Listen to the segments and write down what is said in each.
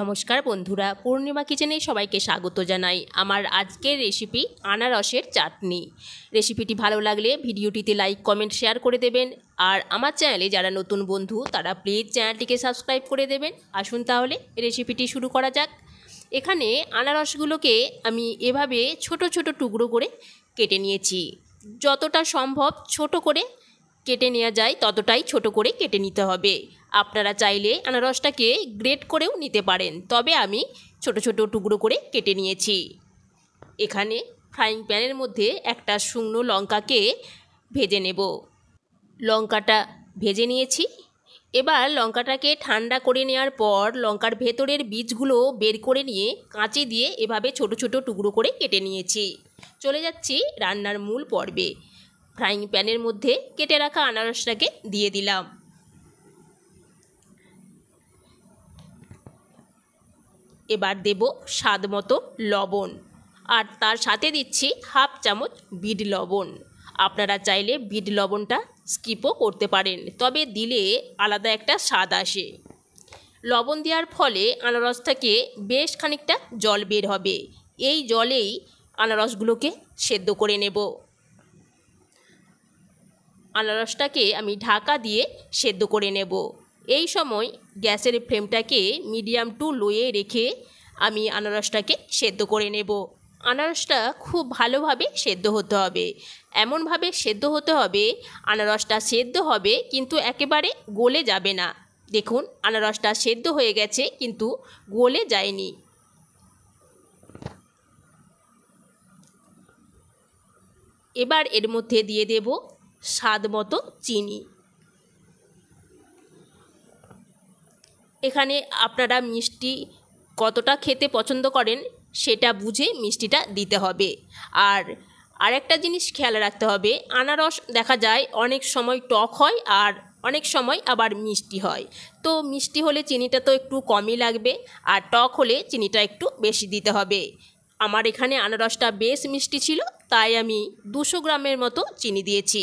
নমস্কার বন্ধুরা পূর্ণিমা কিচেনে সবাইকে স্বাগত জানাই আমার আজকের রেসিপি আনারসের চাটনি রেসিপিটি ভালো লাগলে ভিডিওটিতে লাইক কমেন্ট শেয়ার করে দেবেন আর আমার চ্যানেলে যারা নতুন বন্ধু তারা প্লিজ চ্যানেলটিকে সাবস্ক্রাইব করে দেবেন আসুন তাহলে রেসিপিটি শুরু করা যাক এখানে আনারসগুলোকে আমি এভাবে ছোট ছোট টুকরো করে কেটে নিয়েছি যতটা সম্ভব ছোট করে কেটে নেওয়া যায় ততটাই ছোট করে কেটে নিতে হবে আপনারা চাইলে আনারসটাকে গ্রেট করেও নিতে পারেন তবে আমি ছোট ছোট টুকরো করে কেটে নিয়েছি এখানে ফ্রাইং প্যানের মধ্যে একটা শুকনো লঙ্কাকে ভেজে নেব লঙ্কাটা ভেজে নিয়েছি এবার লঙ্কাটাকে ঠান্ডা করে নেওয়ার পর লঙ্কার ভেতরের বীজগুলো বের করে নিয়ে কাঁচি দিয়ে এভাবে ছোট ছোট টুকরো করে কেটে নিয়েছি চলে যাচ্ছি রান্নার মূল পর্বে ফ্রাইং প্যানের মধ্যে কেটে রাখা আনারসটাকে দিয়ে দিলাম এবার দেব স্বাদ মতো লবণ আর তার সাথে দিচ্ছি হাফ চামচ বিড লবণ আপনারা চাইলে বিড লবণটা স্কিপও করতে পারেন তবে দিলে আলাদা একটা স্বাদ আসে লবণ দেওয়ার ফলে আনারস থেকে বেশ খানিকটা জল বের হবে এই জলেই আনারসগুলোকে সেদ্ধ করে নেব আনারসটাকে আমি ঢাকা দিয়ে সেদ্ধ করে নেব এই সময় গ্যাসের ফ্লেমটাকে মিডিয়াম টু লোয়ে রেখে আমি আনারসটাকে সেদ্ধ করে নেব আনারসটা খুব ভালোভাবে সেদ্ধ হতে হবে এমনভাবে সেদ্ধ হতে হবে আনারসটা সেদ্ধ হবে কিন্তু একেবারে গলে যাবে না দেখুন আনারসটা সেদ্ধ হয়ে গেছে কিন্তু গলে যায়নি এবার এর মধ্যে দিয়ে দেব স্বাদ মতো চিনি এখানে আপনারা মিষ্টি কতটা খেতে পছন্দ করেন সেটা বুঝে মিষ্টিটা দিতে হবে আর আরেকটা জিনিস খেয়াল রাখতে হবে আনারস দেখা যায় অনেক সময় টক হয় আর অনেক সময় আবার মিষ্টি হয় তো মিষ্টি হলে চিনিটা তো একটু কমই লাগবে আর টক হলে চিনিটা একটু বেশি দিতে হবে আমার এখানে আনারসটা বেশ মিষ্টি ছিল তাই আমি দুশো গ্রামের মতো চিনি দিয়েছি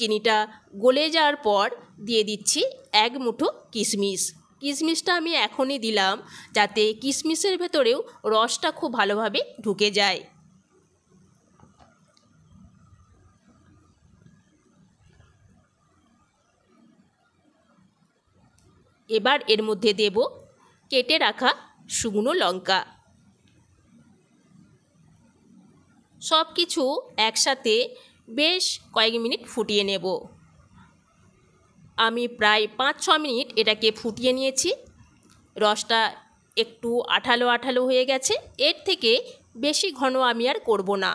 চিনিটা গলে যাওয়ার পর দিয়ে দিচ্ছি এক মুঠো কিশমিশ কিশমিশটা আমি এখনই দিলাম যাতে কিশমিশের ভেতরেও রসটা খুব ভালোভাবে ঢুকে যায় এবার এর মধ্যে দেব কেটে রাখা শুকনো লঙ্কা সব কিছু একসাথে বেশ কয়েক মিনিট ফুটিয়ে নেব আমি প্রায় পাঁচ ছ মিনিট এটাকে ফুটিয়ে নিয়েছি রসটা একটু আঠালো আঠালো হয়ে গেছে এর থেকে বেশি ঘন আমি আর করব না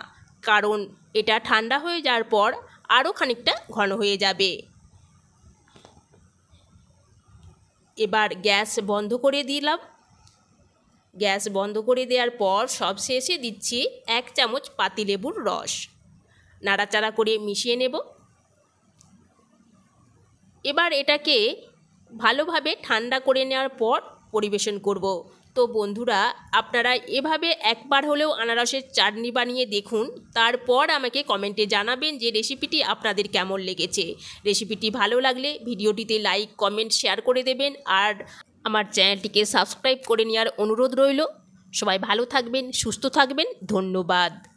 কারণ এটা ঠান্ডা হয়ে যাওয়ার পর আরও খানিকটা ঘন হয়ে যাবে এবার গ্যাস বন্ধ করে দিলাম গ্যাস বন্ধ করে দেওয়ার পর সব শেষে দিচ্ছি এক চামচ পাতিলেবুর রস নাড়াচাড়া করে মিশিয়ে নেব এবার এটাকে ভালোভাবে ঠান্ডা করে নেওয়ার পর পরিবেশন করব তো বন্ধুরা আপনারা এভাবে একবার হলেও আনারসের চাটনি বানিয়ে দেখুন তারপর আমাকে কমেন্টে জানাবেন যে রেসিপিটি আপনাদের কেমন লেগেছে রেসিপিটি ভালো লাগলে ভিডিওটিতে লাইক কমেন্ট শেয়ার করে দেবেন আর আমার চ্যানেলটিকে সাবস্ক্রাইব করে নেওয়ার অনুরোধ রইল সবাই ভালো থাকবেন সুস্থ থাকবেন ধন্যবাদ